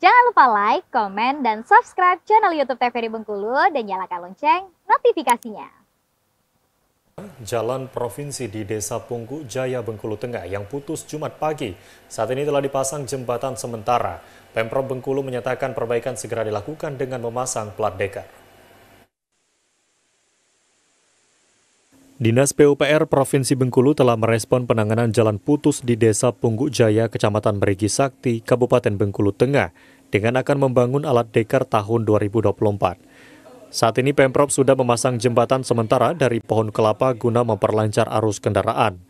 Jangan lupa like, komen, dan subscribe channel YouTube TVRI Bengkulu dan nyalakan lonceng notifikasinya. Jalan provinsi di Desa Punggu Jaya Bengkulu Tengah yang putus Jumat pagi saat ini telah dipasang jembatan sementara. Pemprov Bengkulu menyatakan perbaikan segera dilakukan dengan memasang plat dekar. Dinas PUPR Provinsi Bengkulu telah merespon penanganan jalan putus di Desa Pungguk Jaya, Kecamatan Merigi Sakti, Kabupaten Bengkulu Tengah, dengan akan membangun alat dekar tahun 2024. Saat ini Pemprov sudah memasang jembatan sementara dari pohon kelapa guna memperlancar arus kendaraan.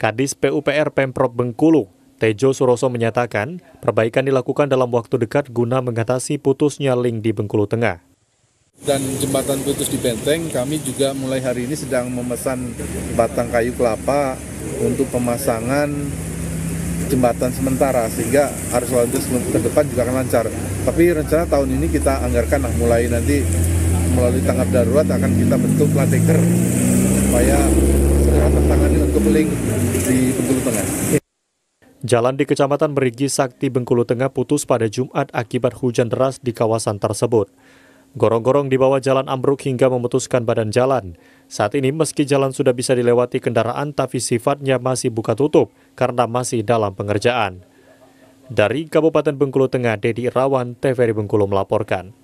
Kadis PUPR Pemprov Bengkulu, Tejo Suroso menyatakan, perbaikan dilakukan dalam waktu dekat guna mengatasi putusnya link di Bengkulu Tengah dan jembatan putus di Benteng, kami juga mulai hari ini sedang memesan batang kayu kelapa untuk pemasangan jembatan sementara sehingga arus lalu lintas ke depan juga akan lancar. Tapi rencana tahun ini kita anggarkan nah, mulai nanti melalui tanggap darurat akan kita bentuk lateker supaya segera tertangani untuk link di Bengkulu Tengah. Jalan di Kecamatan Merigi Sakti Bengkulu Tengah putus pada Jumat akibat hujan deras di kawasan tersebut. Gorong-gorong di bawah jalan ambruk hingga memutuskan badan jalan. Saat ini meski jalan sudah bisa dilewati kendaraan tapi sifatnya masih buka tutup karena masih dalam pengerjaan. Dari Kabupaten Bengkulu Tengah, Dedi Irawan, TVRI Bengkulu melaporkan.